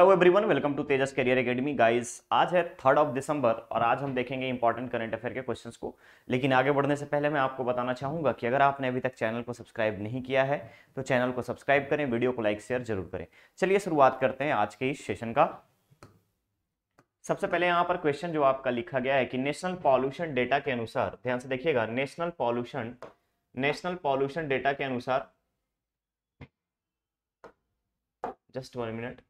hello everyone welcome to Tejas career academy guys आज है third of December और आज हम देखेंगे इंपॉर्टेंट करंट अफेयर के क्वेश्चंस को लेकिन आगे बढ़ने से पहले मैं आपको बताना चाहूंगा कि अगर आपने अभी तक चैनल को सब्सक्राइब नहीं किया है तो चैनल को सब्सक्राइब करें वीडियो को लाइक शेयर जरूर करें चलिए शुरुआत करते हैं आज के इस सेशन का सबसे पहले यहाँ पर क्वेश्चन जो आपका लिखा गया है कि नेशनल पॉल्यूशन डेटा के अनुसार ध्यान से देखिएगा national pollution national pollution data के अनुसार just one minute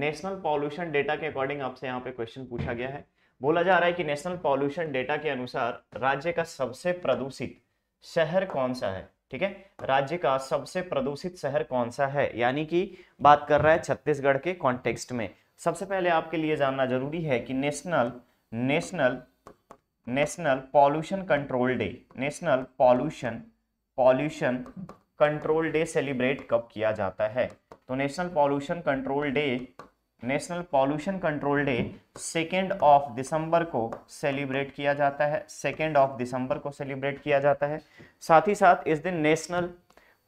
national pollution data के अकॉर्डिंग आपसे यहाँ पे क्वेश्चन पूछा गया है बोला जा रहा है कि नेशनल पॉल्यूशन डेटा के अनुसार राज्य का सबसे प्रदूषित शहर कौन सा है ठीक है राज्य का सबसे प्रदूषित शहर कौन सा है यानी कि बात कर रहा है छत्तीसगढ़ के कॉन्टेक्स्ट में सबसे पहले आपके लिए जानना जरूरी है कि national national national pollution control day national pollution pollution control day celebrate कब किया जाता है तो national pollution control day national pollution control day second of December को सेलिब्रेट किया जाता है सेकेंड ऑफ दिसंबर को सेलिब्रेट किया जाता है साथ ही साथ इस दिन नेशनल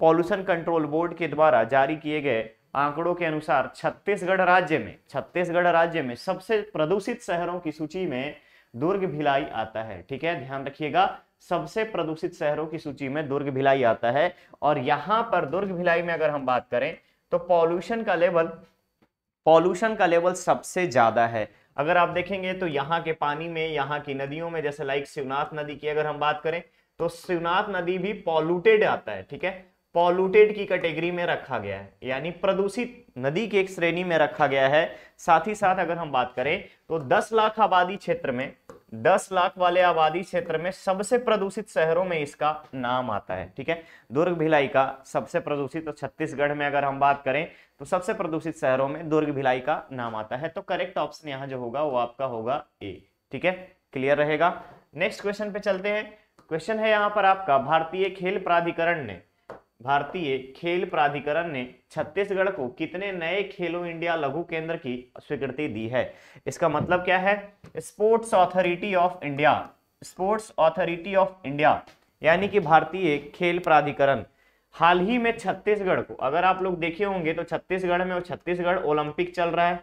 पॉल्यूशन कंट्रोल बोर्ड के द्वारा जारी किए गए आंकड़ों के अनुसार छत्तीसगढ़ राज्य में छत्तीसगढ़ राज्य में सबसे प्रदूषित शहरों की सूची में दुर्ग भिलाई आता है ठीक है ध्यान रखिएगा सबसे प्रदूषित शहरों की सूची में दुर्ग भिलाई आता है और यहां पर दुर्ग भिलाई में अगर हम बात करें तो पॉल्यूशन का लेवल पॉल्यूशन का लेवल सबसे ज्यादा है अगर आप देखेंगे तो यहाँ के पानी में यहाँ की नदियों में जैसे लाइक शिवनाथ नदी की अगर हम बात करें तो शिवनाथ नदी भी पॉल्यूटेड आता है ठीक है पॉल्यूटेड की कैटेगरी में रखा गया है यानी प्रदूषित नदी की एक श्रेणी में रखा गया है साथ ही साथ अगर हम बात करें तो 10 लाख आबादी क्षेत्र में 10 लाख वाले आबादी क्षेत्र में सबसे प्रदूषित शहरों में इसका नाम आता है ठीक है दुर्ग भिलाई का सबसे प्रदूषित तो छत्तीसगढ़ में अगर हम बात करें तो सबसे प्रदूषित शहरों में दुर्ग भिलाई का नाम आता है तो करेक्ट ऑप्शन यहाँ जो होगा वो आपका होगा ए ठीक है क्लियर रहेगा नेक्स्ट क्वेश्चन पे चलते हैं क्वेश्चन है यहाँ पर आपका भारतीय खेल प्राधिकरण ने भारतीय खेल प्राधिकरण ने छत्तीसगढ़ को कितने नए खेलो इंडिया लघु केंद्र की स्वीकृति दी है इसका मतलब क्या है sports authority of India sports authority of India यानी कि भारतीय खेल प्राधिकरण हाल ही में छत्तीसगढ़ को अगर आप लोग देखे होंगे तो छत्तीसगढ़ में छत्तीसगढ़ ओलंपिक चल रहा है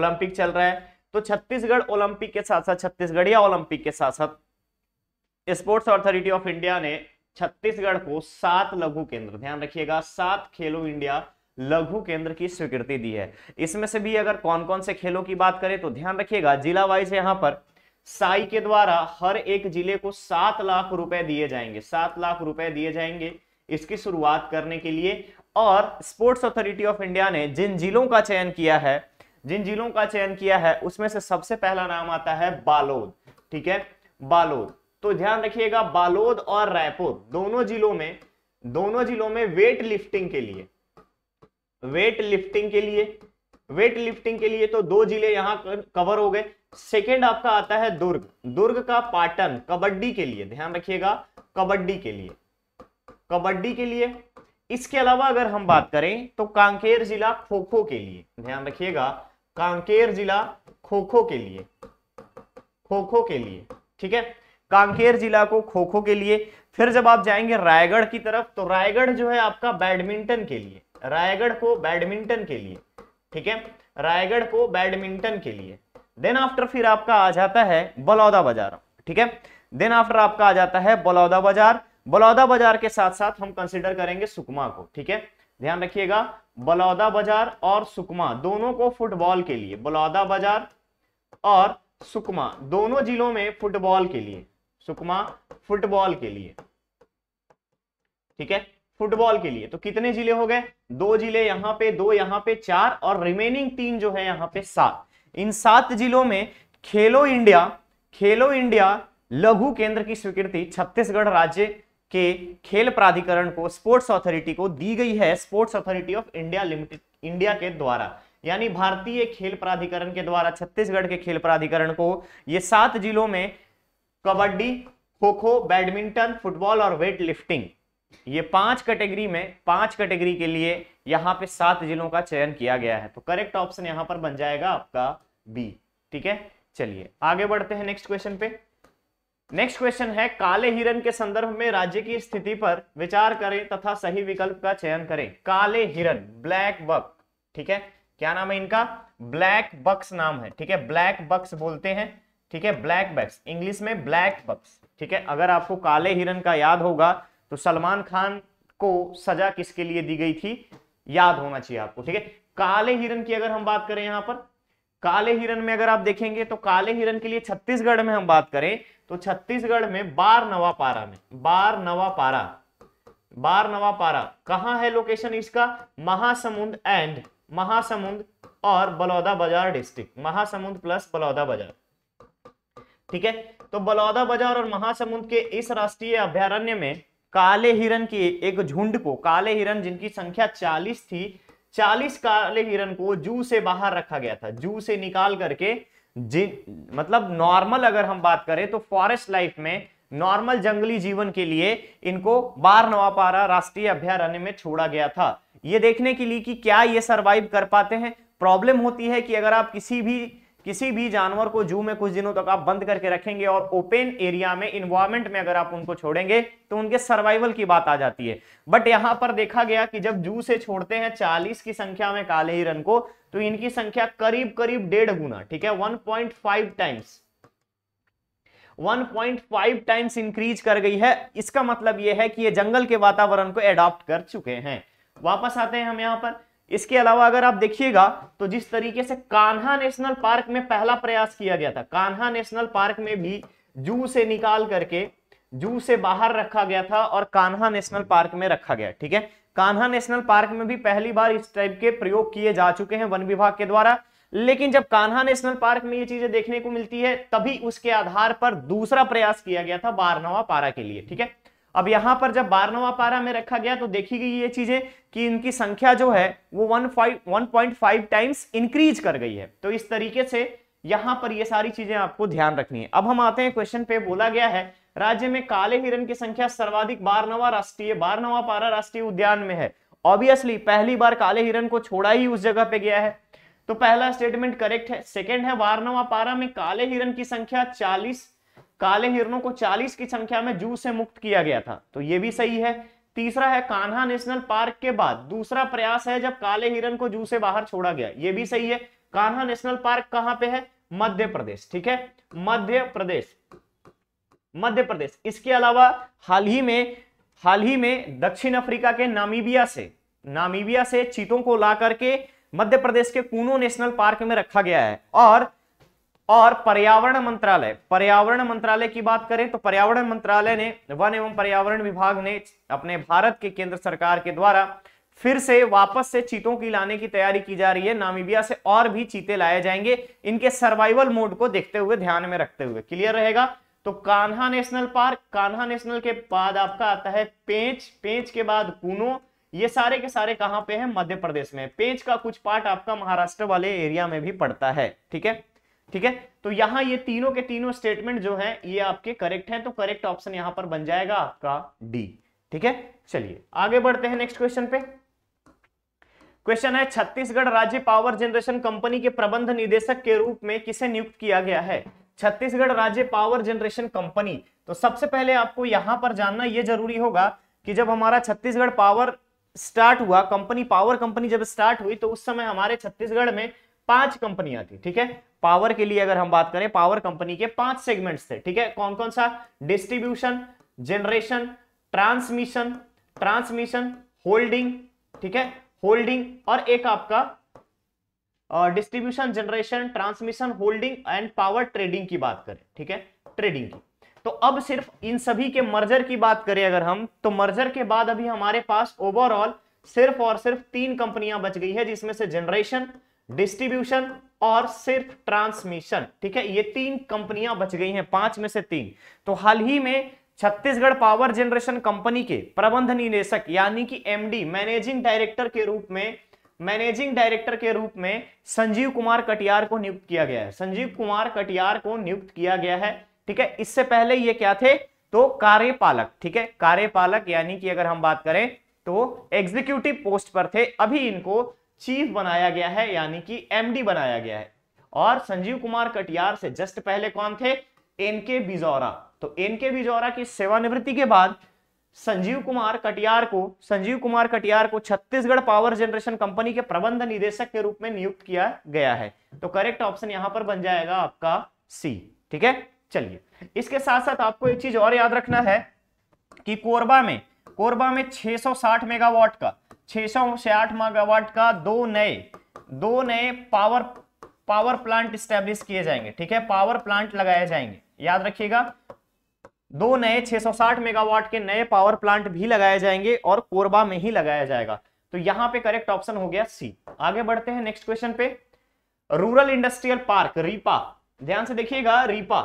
ओलंपिक चल रहा है तो छत्तीसगढ़ ओलंपिक के साथ साथ छत्तीसगढ़िया ओलंपिक के साथ साथ स्पोर्ट्स ऑथोरिटी ऑफ इंडिया ने छत्तीसगढ़ को सात लघु केंद्र ध्यान रखिएगा सात खेलो इंडिया लघु केंद्र की स्वीकृति दी है इसमें से भी अगर कौन कौन से खेलों की बात करें तो ध्यान रखिएगा जिला वाइज यहां पर साई के द्वारा हर एक जिले को सात लाख रुपए दिए जाएंगे सात लाख रुपए दिए जाएंगे इसकी शुरुआत करने के लिए और स्पोर्ट्स अथॉरिटी ऑफ इंडिया ने जिन जिलों का चयन किया है जिन जिलों का चयन किया है उसमें से सबसे पहला नाम आता है बालोद ठीक है बालोद तो ध्यान रखिएगा बालोद और रायपुर दोनों जिलों में दोनों जिलों में वेट लिफ्टिंग के लिए वेट लिफ्टिंग के लिए वेट लिफ्टिंग के लिए तो दो जिले यहां कवर हो गए सेकेंड आपका आता है दुर्ग दुर्ग का पाटन कबड्डी के लिए ध्यान रखिएगा कबड्डी के लिए कबड्डी के लिए इसके अलावा अगर हम बात करें तो कांकेर जिला खो खो के लिए ध्यान रखिएगा कांकेर जिला खो खो के लिए खो खो के लिए ठीक है कांकेर जिला को खो खो के लिए फिर जब आप जाएंगे रायगढ़ की तरफ तो रायगढ़ जो है आपका बैडमिंटन के लिए रायगढ़ को बैडमिंटन के लिए ठीक है रायगढ़ को बैडमिंटन के लिए देन आफ्टर फिर आपका आ जाता है बलौदा बाजार ठीक है देन आफ्टर आपका आ जाता है बलौदा बाजार बलौदा बाजार के साथ साथ हम कंसिडर करेंगे सुकमा को ठीक है ध्यान रखिएगा बलौदा बाजार और सुकमा दोनों को फुटबॉल के लिए बलौदा बाजार और सुकमा दोनों जिलों में फुटबॉल के लिए सुकमा फुटबॉल के लिए ठीक है फुटबॉल के लिए तो कितने जिले हो गए दो जिले यहां पे दो यहां पे चार और रिमेनिंग तीन जो है यहां पे सात इन सात जिलों में खेलो इंडिया खेलो इंडिया लघु केंद्र की स्वीकृति छत्तीसगढ़ राज्य के खेल प्राधिकरण को स्पोर्ट्स अथॉरिटी को दी गई है sports authority of India limited India के द्वारा यानी भारतीय खेल प्राधिकरण के द्वारा छत्तीसगढ़ के खेल प्राधिकरण को ये सात जिलों में कबड्डी खो खो बैडमिंटन फुटबॉल और वेट लिफ्टिंग ये पांच कैटेगरी में पांच कैटेगरी के लिए यहां पे सात जिलों का चयन किया गया है तो करेक्ट ऑप्शन यहां पर बन जाएगा आपका बी ठीक है चलिए आगे बढ़ते हैं नेक्स्ट क्वेश्चन पे नेक्स्ट क्वेश्चन है काले हिरन के संदर्भ में राज्य की स्थिति पर विचार करें तथा सही विकल्प का चयन करें काले हिरन ब्लैक बक ठीक है क्या नाम है इनका ब्लैक बक्स नाम है ठीक है ब्लैक बक्स बोलते हैं ठीक है ब्लैक बक्स इंग्लिश में ब्लैक बक्स ठीक है अगर आपको काले हिरन का याद होगा तो सलमान खान को सजा किसके लिए दी गई थी याद होना चाहिए आपको ठीक है काले हिरन की अगर हम बात करें यहां पर काले हिरन में अगर आप देखेंगे तो काले हिरन के लिए छत्तीसगढ़ में हम बात करें तो छत्तीसगढ़ में बार नवापारा में बार नवापारा बार नवापारा कहा है लोकेशन इसका महासमुंद एंड महासमुंद और बलौदा बाजार डिस्ट्रिक्ट महासमुंद प्लस बलौदा बाजार ठीक है तो बलौदा बाजार और महासमुंद के इस राष्ट्रीय अभ्यारण्य में काले हिरण की एक झुंड को काले हिरण जिनकी संख्या चालीस थी चालीस काले हिरण को जू से बाहर रखा गया था जू से निकाल करके जिन मतलब नॉर्मल अगर हम बात करें तो फॉरेस्ट लाइफ में नॉर्मल जंगली जीवन के लिए इनको बार नवापारा राष्ट्रीय अभ्यारण्य में छोड़ा गया था ये देखने के लिए कि क्या ये सरवाइव कर पाते हैं प्रॉब्लम होती है कि अगर आप किसी भी किसी भी जानवर को जू में कुछ दिनों तक आप बंद करके रखेंगे और ओपन एरिया में इन्वायरमेंट में अगर आप उनको छोड़ेंगे तो उनके सर्वाइवल की बात आ जाती है बट यहां पर देखा गया कि जब जू से छोड़ते हैं 40 की संख्या में काले हिरन को तो इनकी संख्या करीब करीब डेढ़ गुना ठीक है 1.5 टाइम्स 1.5 टाइम्स इंक्रीज कर गई है इसका मतलब यह है कि ये जंगल के वातावरण को एडॉप्ट कर चुके हैं वापस आते हैं हम यहां पर इसके अलावा अगर आप देखिएगा तो जिस तरीके से कान्हा नेशनल पार्क में पहला प्रयास किया गया था कान्हा नेशनल पार्क में भी जू से निकाल करके जू से बाहर रखा गया था और कान्हा नेशनल पार्क में रखा गया ठीक है कान्हा नेशनल पार्क में भी पहली बार इस टाइप के प्रयोग किए जा चुके हैं वन विभाग के द्वारा लेकिन जब कान्हा नेशनल पार्क में ये चीजें देखने को मिलती है तभी उसके आधार पर दूसरा प्रयास किया गया था बारनवा पारा के लिए ठीक है अब यहां पर जब बारहवा पारा में रखा गया तो देखी गई ये चीजें कि इनकी संख्या जो है वो one one point five times increase कर गई है तो इस तरीके से यहां पर ये सारी चीजें आपको ध्यान रखनी है अब हम आते हैं क्वेश्चन पे बोला गया है राज्य में काले हिरण की संख्या सर्वाधिक बारहवा राष्ट्रीय बारहवा पारा राष्ट्रीय उद्यान में है ऑब्वियसली पहली बार काले हिरण को छोड़ा ही उस जगह पे गया है तो पहला स्टेटमेंट करेक्ट है सेकेंड है वारनवा पारा में काले हिरण की संख्या चालीस काले हिरणों को 40 की संख्या में जू से मुक्त किया गया था तो यह भी सही है तीसरा है कान्हा नेशनल पार्क के बाद दूसरा प्रयास है जब काले हिरण को जू से बाहर छोड़ा गया यह भी सही है कान्हा नेशनल पार्क कहां पे है मध्य प्रदेश ठीक है मध्य प्रदेश मध्य प्रदेश इसके अलावा हाल ही में हाल ही में दक्षिण अफ्रीका के नामीबिया से नामीबिया से चीतों को ला करके मध्य प्रदेश के कूनो नेशनल पार्क में रखा गया है और और पर्यावरण मंत्रालय पर्यावरण मंत्रालय की बात करें तो पर्यावरण मंत्रालय ने वन एवं पर्यावरण विभाग ने अपने भारत के केंद्र सरकार के द्वारा फिर से वापस से चीतों की लाने की तैयारी की जा रही है नामीबिया से और भी चीते लाए जाएंगे इनके सर्वाइवल मोड को देखते हुए ध्यान में रखते हुए क्लियर रहेगा तो Kanha national park Kanha national के बाद आपका आता है पेंच पेंच के बाद कुनो ये सारे के सारे कहां पे हैं मध्य प्रदेश में पेंच का कुछ पार्ट आपका महाराष्ट्र वाले एरिया में भी पड़ता है ठीक है ठीक है तो यहां ये तीनों के तीनों स्टेटमेंट जो है ये आपके करेक्ट है तो करेक्ट ऑप्शन यहां पर बन जाएगा आपका डी ठीक है चलिए आगे बढ़ते हैं नेक्स्ट क्वेश्चन पे क्वेश्चन है छत्तीसगढ़ राज्य पावर जनरेशन कंपनी के प्रबंध निदेशक के रूप में किसे नियुक्त किया गया है छत्तीसगढ़ राज्य पावर जनरेशन कंपनी तो सबसे पहले आपको यहां पर जानना यह जरूरी होगा कि जब हमारा छत्तीसगढ़ पावर स्टार्ट हुआ कंपनी पावर कंपनी जब स्टार्ट हुई तो उस समय हमारे छत्तीसगढ़ में पांच कंपनियां थी ठीक है पावर के लिए अगर हम बात करें पावर कंपनी के पांच सेगमेंट्स थे ठीक है कौन कौन सा distribution generation transmission transmission holding ठीक है होल्डिंग और एक आपका distribution generation transmission holding and power trading की बात करें ठीक है ट्रेडिंग की तो अब सिर्फ इन सभी के मर्जर की बात करें अगर हम तो मर्जर के बाद अभी हमारे पास ओवरऑल सिर्फ और सिर्फ तीन कंपनियां बच गई है जिसमें से जनरेशन डिस्ट्रीब्यूशन और सिर्फ ट्रांसमिशन ठीक है ये तीन कंपनियां बच गई हैं पांच में से तीन तो हाल ही में छत्तीसगढ़ पावर जनरेशन कंपनी के प्रबंध निदेशक यानी कि एमडी मैनेजिंग डायरेक्टर के रूप में मैनेजिंग डायरेक्टर के रूप में संजीव कुमार कटियार को नियुक्त किया गया है संजीव कुमार कटियार को नियुक्त किया गया है ठीक है इससे पहले ये क्या थे तो कार्यपालक ठीक है कार्यपालक यानी कि अगर हम बात करें तो एग्जीक्यूटिव पोस्ट पर थे अभी इनको चीफ बनाया गया है यानी कि एमडी बनाया गया है और संजीव कुमार कटियार से जस्ट पहले कौन थे एनके बिजौरा तो एनके बिजौरा की सेवानिवृत्ति के बाद संजीव कुमार कटियार को संजीव कुमार कटियार को छत्तीसगढ़ पावर जनरेशन कंपनी के प्रबंध निदेशक के रूप में नियुक्त किया गया है तो करेक्ट ऑप्शन यहां पर बन जाएगा आपका सी ठीक है चलिए इसके साथ साथ आपको एक चीज और याद रखना है कि कोरबा में कोरबा में 660 मेगावाट का छह सौ आठ मेगावाट का दो नए दो नए पावर पावर प्लांट स्टेब्लिश किए जाएंगे ठीक है पावर प्लांट लगाए जाएंगे याद रखिएगा दो नए 660 मेगावाट के नए पावर प्लांट भी लगाए जाएंगे और कोरबा में ही लगाया जाएगा तो यहां पे करेक्ट ऑप्शन हो गया सी आगे बढ़ते हैं नेक्स्ट क्वेश्चन पे रूरल इंडस्ट्रियल पार्क रीपा ध्यान से देखिएगा रीपा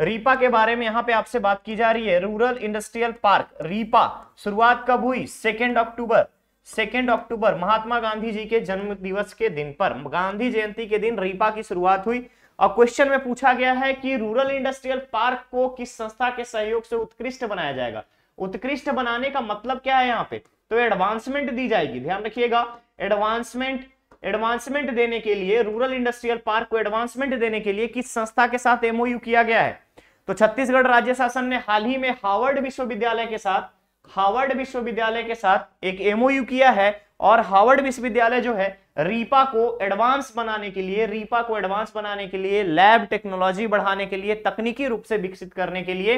रीपा के बारे में यहां पे आपसे बात की जा रही है रूरल इंडस्ट्रियल पार्क रीपा शुरुआत कब हुई second October second October Mahatma Gandhi ji के जन्म दिवस के दिन पर गांधी जयंती के दिन रीपा की शुरुआत हुई और क्वेश्चन में पूछा गया है कि रूरल इंडस्ट्रियल पार्क को किस संस्था के सहयोग से उत्कृष्ट बनाया जाएगा उत्कृष्ट बनाने का मतलब क्या है यहाँ पे तो एडवांसमेंट दी जाएगी ध्यान रखिएगा एडवांसमेंट एडवांसमेंट देने के लिए रूरल इंडस्ट्रियल पार्क को एडवांसमेंट देने के लिए किस संस्था के साथ एमओयू किया गया है तो छत्तीसगढ़ राज्य शासन ने हाल ही में हार्वर्ड विश्वविद्यालय के साथ हार्वर्ड विश्वविद्यालय के साथ एक एमओयू किया है और हार्वर्ड विश्वविद्यालय जो है रीपा को एडवांस बनाने के लिए रीपा को एडवांस बनाने के लिए लैब टेक्नोलॉजी बढ़ाने के लिए तकनीकी रूप से विकसित करने के लिए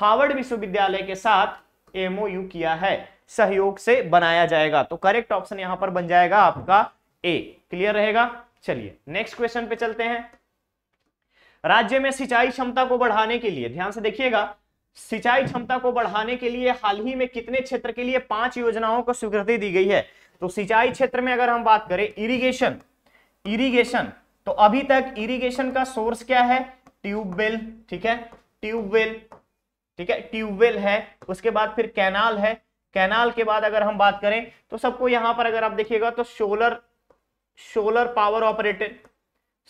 हार्वर्ड विश्वविद्यालय के साथ एमओयू किया है सहयोग से बनाया जाएगा तो करेक्ट ऑप्शन यहां पर बन जाएगा आपका ए क्लियर रहेगा चलिए नेक्स्ट क्वेश्चन पे चलते हैं राज्य में सिंचाई क्षमता को बढ़ाने के लिए ध्यान से देखिएगा सिंचाई क्षमता को बढ़ाने के लिए हाल ही में कितने क्षेत्र के लिए पांच योजनाओं को स्वीकृति दी गई है तो सिंचाई क्षेत्र में अगर हम बात करें इरिगेशन इरिगेशन तो अभी तक इरिगेशन का सोर्स क्या है ट्यूबवेल ठीक है ट्यूबवेल ठीक है ट्यूबवेल है उसके बाद फिर कैनाल है कैनाल के बाद अगर हम बात करें तो सबको यहां पर अगर आप देखिएगा तो solar solar power operated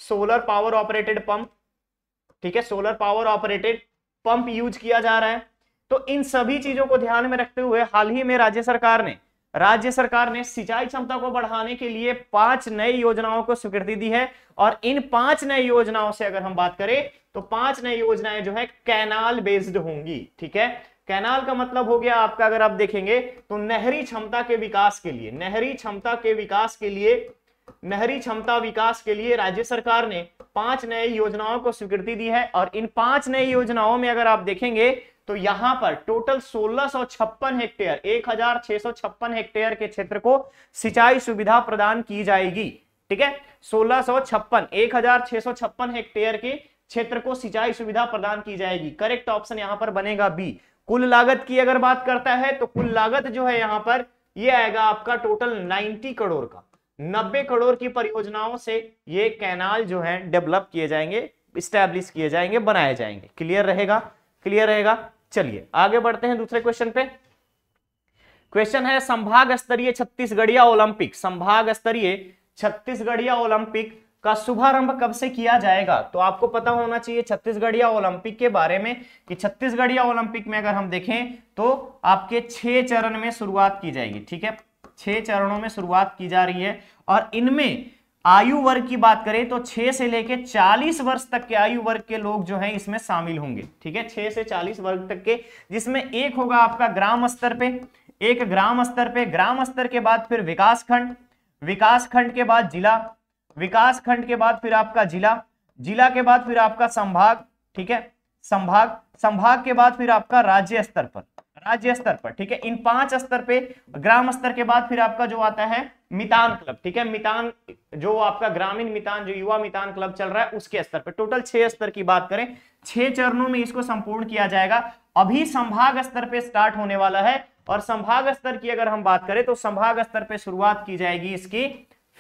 solar power operated pump ठीक है solar power operated pump use किया जा रहा है तो इन सभी चीजों को ध्यान में रखते हुए हाल ही में राज्य सरकार ने राज्य सरकार ने सिंचाई क्षमता को बढ़ाने के लिए पांच नई योजनाओं को स्वीकृति दी है और इन पांच नई योजनाओं से अगर हम बात करें तो पांच नई योजनाएं जो है कैनाल बेस्ड होंगी ठीक है कैनाल का मतलब हो गया आपका अगर आप देखेंगे तो नहरी क्षमता के विकास के लिए नहरी क्षमता के विकास के लिए नहरी क्षमता विकास के लिए राज्य सरकार ने पांच नए योजनाओं को स्वीकृति दी है और इन पांच नई योजनाओं में अगर आप देखेंगे तो यहां पर टोटल सोलह हेक्टेयर एक हेक्टेयर के क्षेत्र को सिंचाई सुविधा प्रदान की जाएगी ठीक है सोलह सौ छप्पन एक हेक्टेयर के क्षेत्र को सिंचाई सुविधा प्रदान की जाएगी करेक्ट ऑप्शन यहां पर बनेगा बी कुल लागत की अगर बात करता है तो कुल लागत जो है यहां पर ये यह आएगा आपका टोटल 90 करोड़ का 90 करोड़ की परियोजनाओं से ये कैनाल जो है डेवलप किए जाएंगे स्टैब्लिश किए जाएंगे बनाए जाएंगे क्लियर रहेगा क्लियर रहेगा चलिए आगे बढ़ते हैं दूसरे क्वेश्चन पे क्वेश्चन है संभाग स्तरीय छत्तीसगढ़िया ओलंपिक संभाग स्तरीय छत्तीसगढ़िया ओलंपिक का शुभारंभ कब से किया जाएगा तो आपको पता होना चाहिए छत्तीसगढ़िया ओलंपिक के बारे में कि छत्तीसगढ़िया ओलंपिक में अगर हम देखें तो आपके छह चरण में शुरुआत की जाएगी ठीक है छह चरणों में शुरुआत की जा रही है और इनमें आयु वर्ग की बात करें तो छह से लेकर चालीस वर्ष तक के आयु वर्ग के लोग जो हैं इसमें शामिल होंगे ठीक है छह से चालीस वर्ग तक के जिसमें एक होगा आपका ग्राम स्तर पे एक ग्राम स्तर पे ग्राम स्तर के बाद फिर विकास खंड विकास खंड के बाद जिला विकास खंड के बाद फिर आपका जिला जिला के बाद फिर आपका संभाग ठीक है संभाग संभाग के बाद फिर आपका राज्य स्तर पर राज्य स्तर पर ठीक है इन पांच स्तर पे ग्राम स्तर के बाद फिर आपका जो आता है मितान क्लब ठीक है मितान जो आपका ग्रामीण मितान जो युवा मितान क्लब चल रहा है उसके स्तर पर टोटल छह स्तर की बात करें छह चरणों में इसको संपूर्ण किया जाएगा अभी संभाग स्तर पे स्टार्ट होने वाला है और संभाग स्तर की अगर हम बात करें तो संभाग स्तर पे शुरुआत की जाएगी इसकी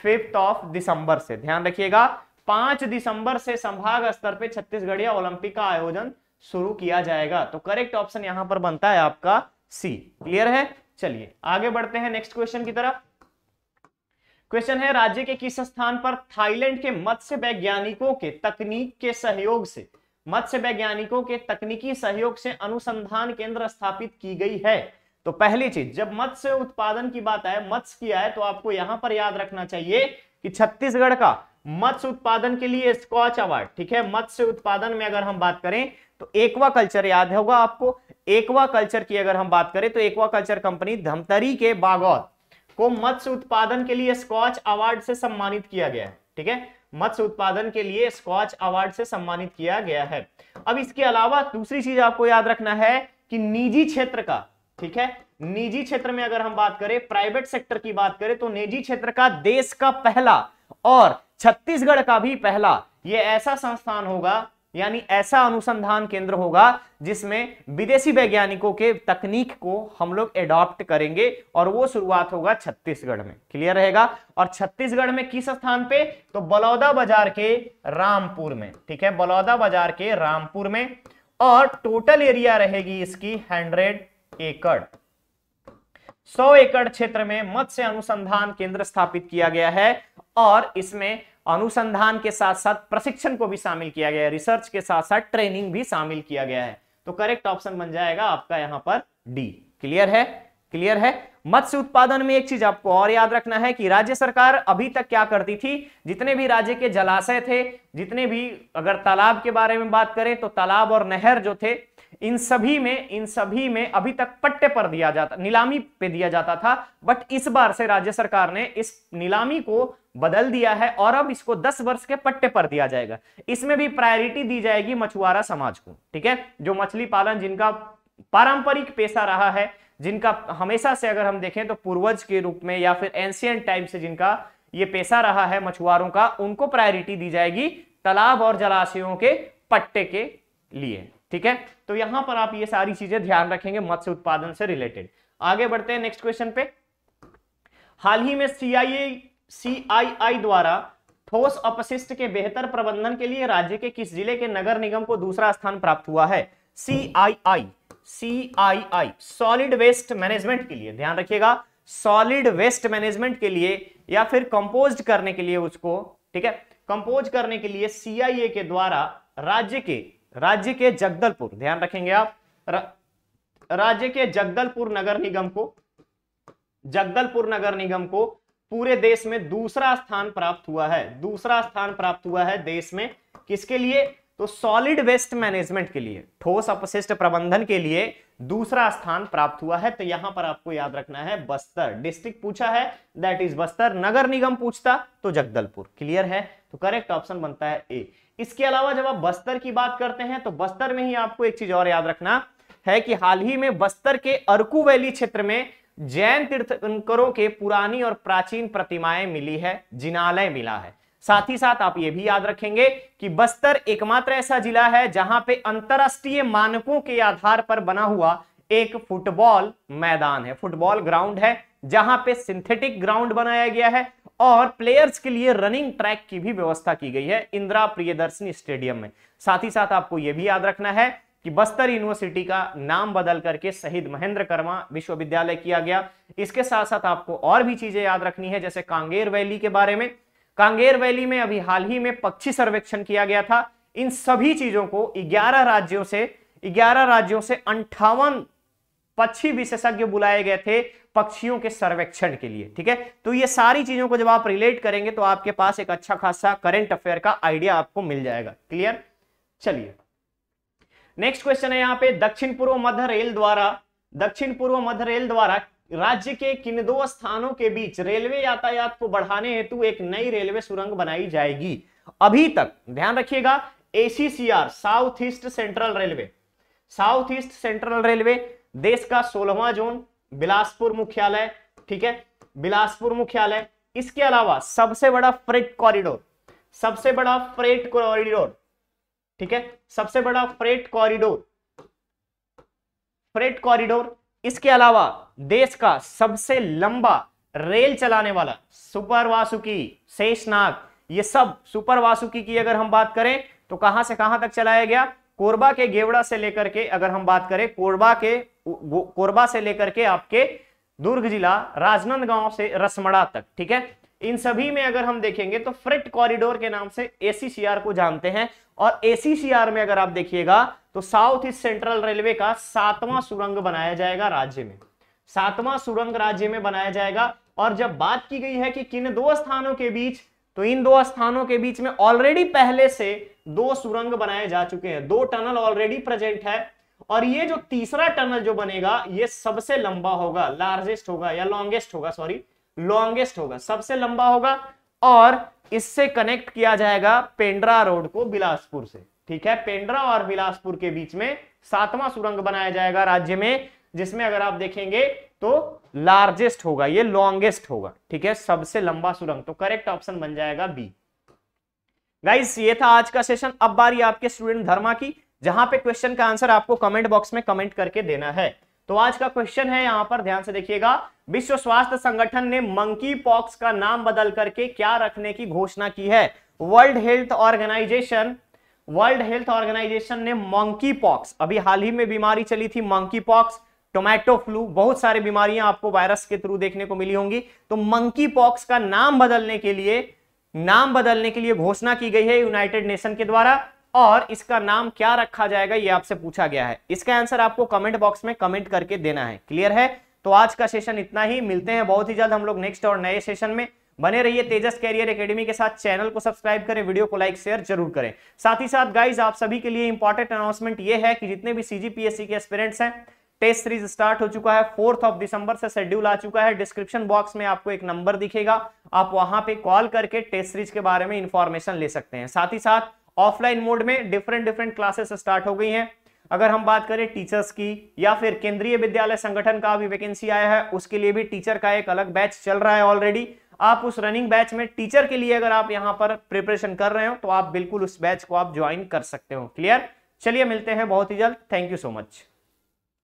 फिफ्थ ऑफ दिसंबर से ध्यान रखिएगा पांच दिसंबर से संभाग स्तर पे छत्तीसगढ़िया ओलंपिक का आयोजन शुरू किया जाएगा तो करेक्ट ऑप्शन यहां पर बनता है आपका सी क्लियर है चलिए आगे बढ़ते हैं नेक्स्ट क्वेश्चन की तरफ क्वेश्चन है राज्य के किस स्थान पर थाईलैंड के मत्स्य वैज्ञानिकों के तकनीक के सहयोग से मत्स्य वैज्ञानिकों के तकनीकी सहयोग से अनुसंधान केंद्र स्थापित की गई है तो पहली चीज जब मत्स्य उत्पादन की बात आए मत्स्य की आए तो आपको यहां पर याद रखना चाहिए कि छत्तीसगढ़ का मत्स्य उत्पादन के लिए स्कॉच अवार्ड ठीक है मत्स्य उत्पादन में अगर हम बात करें तो एक्वा कल्चर याद होगा आपको एक्वा कल्चर की अगर हम बात करें तो एक्वा कल्चर कंपनी धमतरी के बागौत को मत्स्य उत्पादन के लिए स्कॉच अवार्ड से सम्मानित किया गया है ठीक है मत्स्य उत्पादन के लिए स्कॉच अवार्ड से सम्मानित किया गया है अब इसके अलावा दूसरी चीज आपको याद रखना है कि निजी क्षेत्र का ठीक है निजी क्षेत्र में अगर हम बात करें प्राइवेट सेक्टर की बात करें तो निजी क्षेत्र का देश का पहला और छत्तीसगढ़ का भी पहला ये ऐसा संस्थान होगा यानी ऐसा अनुसंधान केंद्र होगा जिसमें विदेशी वैज्ञानिकों के तकनीक को हम लोग एडॉप्ट करेंगे और वो शुरुआत होगा छत्तीसगढ़ में क्लियर रहेगा और छत्तीसगढ़ में किस स्थान पे तो बलौदा बाजार के रामपुर में ठीक है बलौदा बाजार के रामपुर में और टोटल एरिया रहेगी इसकी हंड्रेड एकड़ सौ एकड़ क्षेत्र में मत्स्य अनुसंधान केंद्र स्थापित किया गया है और इसमें अनुसंधान के साथ साथ प्रशिक्षण को भी शामिल किया गया है रिसर्च के साथ साथ ट्रेनिंग भी शामिल किया गया है तो करेक्ट ऑप्शन बन जाएगा आपका यहां पर डी क्लियर है क्लियर है मत्स्य उत्पादन में एक चीज आपको और याद रखना है कि राज्य सरकार अभी तक क्या करती थी जितने भी राज्य के जलाशय थे जितने भी अगर तालाब के बारे में बात करें तो तालाब और नहर जो थे इन सभी में इन सभी में अभी तक पट्टे पर दिया जाता नीलामी पे दिया जाता था बट इस बार से राज्य सरकार ने इस नीलामी को बदल दिया है और अब इसको 10 वर्ष के पट्टे पर दिया जाएगा इसमें भी प्रायोरिटी दी जाएगी मछुआरा समाज को ठीक है जो मछली पालन जिनका पारंपरिक पेशा रहा है जिनका हमेशा से अगर हम देखें तो पूर्वज के रूप में या फिर एंशियंट टाइम से जिनका ये पेशा रहा है मछुआरों का उनको प्रायोरिटी दी जाएगी तालाब और जलाशयों के पट्टे के लिए ठीक है तो यहां पर आप ये सारी चीजें ध्यान रखेंगे मत्स्य उत्पादन से रिलेटेड आगे बढ़ते हैं नेक्स्ट क्वेश्चन पे हाल ही में सीआईए आई द्वारा ठोस अपशिष्ट के बेहतर प्रबंधन के लिए राज्य के किस जिले के नगर निगम को दूसरा स्थान प्राप्त हुआ है CII CII solid waste management के लिए ध्यान रखिएगा सॉलिड वेस्ट मैनेजमेंट के लिए या फिर कंपोज करने के लिए उसको ठीक है कंपोज करने के लिए सीआईए के द्वारा राज्य के राज्य के जगदलपुर ध्यान रखेंगे आप राज्य के जगदलपुर नगर निगम को जगदलपुर नगर निगम को पूरे देश में दूसरा स्थान प्राप्त हुआ है दूसरा स्थान प्राप्त हुआ है देश में किसके लिए तो सॉलिड वेस्ट मैनेजमेंट के लिए ठोस अपशिष्ट प्रबंधन के लिए दूसरा स्थान प्राप्त हुआ है तो यहां पर आपको याद रखना है बस्तर डिस्ट्रिक्ट पूछा है दैट इज बस्तर नगर निगम पूछता तो जगदलपुर क्लियर है तो करेक्ट ऑप्शन बनता है ए इसके अलावा जब आप बस्तर की बात करते हैं तो बस्तर में ही आपको एक चीज और याद रखना है कि हाल ही में बस्तर के अरकू वैली क्षेत्र में जैन तीर्थंकरों के पुरानी और प्राचीन प्रतिमाएं मिली है जिनालय मिला है साथ ही साथ आप ये भी याद रखेंगे कि बस्तर एकमात्र ऐसा जिला है जहां पे अंतरराष्ट्रीय मानकों के आधार पर बना हुआ एक फुटबॉल मैदान है फुटबॉल ग्राउंड है जहां पे सिंथेटिक ग्राउंड बनाया गया है और प्लेयर्स के लिए रनिंग ट्रैक की भी व्यवस्था की गई है इंदिरा प्रियदर्शनी स्टेडियम में साथ ही साथ आपको यह भी याद रखना है कि बस्तर यूनिवर्सिटी का नाम बदल करके शहीद महेंद्र कर्मा विश्वविद्यालय किया गया इसके साथ साथ आपको और भी चीजें याद रखनी है जैसे कांगेर वैली के बारे में कांगेर वैली में अभी हाल ही में पक्षी सर्वेक्षण किया गया था इन सभी चीजों को 11 राज्यों से 11 राज्यों से अंठावन पक्षी विशेषज्ञ बुलाए गए थे पक्षियों के सर्वेक्षण के लिए ठीक है तो ये सारी चीजों को जब आप रिलेट करेंगे तो आपके पास एक अच्छा खासा करंट अफेयर का आइडिया आपको मिल जाएगा क्लियर चलिए नेक्स्ट क्वेश्चन है यहाँ पे दक्षिण पूर्व मध्य रेल द्वारा दक्षिण पूर्व मध्य रेल द्वारा राज्य के किन दो स्थानों के बीच रेलवे यातायात को बढ़ाने हेतु एक नई रेलवे सुरंग बनाई जाएगी अभी तक ध्यान रखिएगा ACCR south east central railway south east central railway देश का सोलहवा जोन बिलासपुर मुख्यालय ठीक है बिलासपुर मुख्यालय इसके अलावा सबसे बड़ा फ्रेट कॉरिडोर सबसे बड़ा फ्रेट कॉरिडोर ठीक है सबसे बड़ा फ्रेट कॉरिडोर फ्रेट कॉरिडोर इसके अलावा देश का सबसे लंबा रेल चलाने वाला सुपर वासुकी शेषनाग ये सब सुपर वासुकी की अगर हम बात करें तो कहां से कहां तक चलाया गया कोरबा के गेवड़ा से लेकर के अगर हम बात करें कोरबा के कोरबा से लेकर के आपके दुर्ग जिला राजनांदगांव से रसमड़ा तक ठीक है इन सभी में अगर हम देखेंगे तो फ्रेट कॉरिडोर के नाम से एसीसीआर को जानते हैं और एसीसीआर में अगर आप देखिएगा तो साउथ ईस्ट सेंट्रल रेलवे का सातवां सुरंग बनाया जाएगा राज्य में सातवां सुरंग राज्य में बनाया जाएगा और जब बात की गई है कि किन दो स्थानों के बीच तो इन दो स्थानों के बीच में ऑलरेडी पहले से दो सुरंग बनाए जा चुके हैं दो टनल ऑलरेडी प्रेजेंट है और ये जो तीसरा टनल जो बनेगा ये सबसे लंबा होगा लार्जेस्ट होगा या लॉन्गेस्ट होगा सॉरी लॉन्गेस्ट होगा सबसे लंबा होगा और इससे कनेक्ट किया जाएगा पेंड्रा रोड को बिलासपुर से ठीक है पेंड्रा और बिलासपुर के बीच में सातवां सुरंग बनाया जाएगा राज्य में जिसमें अगर आप देखेंगे तो लार्जेस्ट होगा ये लॉन्गेस्ट होगा ठीक है सबसे लंबा सुरंग तो करेक्ट ऑप्शन बन जाएगा बी गाइस ये था आज का सेशन अब बारी आपके स्टूडेंट धर्मा की जहां पे क्वेश्चन का आंसर आपको कमेंट बॉक्स में कमेंट करके देना है तो आज का क्वेश्चन है यहां पर ध्यान से देखिएगा विश्व स्वास्थ्य संगठन ने मंकी पॉक्स का नाम बदल करके क्या रखने की घोषणा की है World Health Organization World Health Organization ने मंकी पॉक्स अभी हाल ही में बीमारी चली थी मंकी पॉक्स टोमेटो फ्लू बहुत सारी बीमारियां आपको वायरस के थ्रू देखने को मिली होंगी तो मंकी पॉक्स का नाम बदलने के लिए नाम बदलने के लिए घोषणा की गई है यूनाइटेड नेशन के द्वारा और इसका नाम क्या रखा जाएगा ये आपसे पूछा गया है इसका आंसर आपको कमेंट बॉक्स में कमेंट करके देना है क्लियर है तो आज का सेशन इतना ही मिलते हैं बहुत ही जल्द हम लोग नेक्स्ट और नए सेशन में बने रहिए तेजस कैरियर एकेडमी के साथ चैनल को सब्सक्राइब करें वीडियो को लाइक शेयर जरूर करें साथ ही साथ गाइज आप सभी के लिए इंपॉर्टेंट अनाउंसमेंट ये है कि जितने भी सीजीपीएससी के एक्सपेरेंट्स हैं टेस्ट सीरीज स्टार्ट हो चुका है फोर्थ ऑफ दिसंबर से शेड्यूल आ चुका है डिस्क्रिप्शन बॉक्स में आपको एक नंबर दिखेगा आप वहां पे कॉल करके टेस्ट सीरीज के बारे में इंफॉर्मेशन ले सकते हैं साथ ही साथ ऑफलाइन मोड में डिफरेंट डिफरेंट क्लासेस स्टार्ट हो गई हैं अगर हम बात करें टीचर्स की या फिर केंद्रीय विद्यालय संगठन का भी वैकेंसी आया है उसके लिए भी टीचर का एक अलग बैच चल रहा है ऑलरेडी आप उस रनिंग बैच में टीचर के लिए अगर आप यहाँ पर प्रिपरेशन कर रहे हो तो आप बिल्कुल उस बैच को आप ज्वाइन कर सकते हो क्लियर चलिए मिलते हैं बहुत ही जल्द थैंक यू सो मच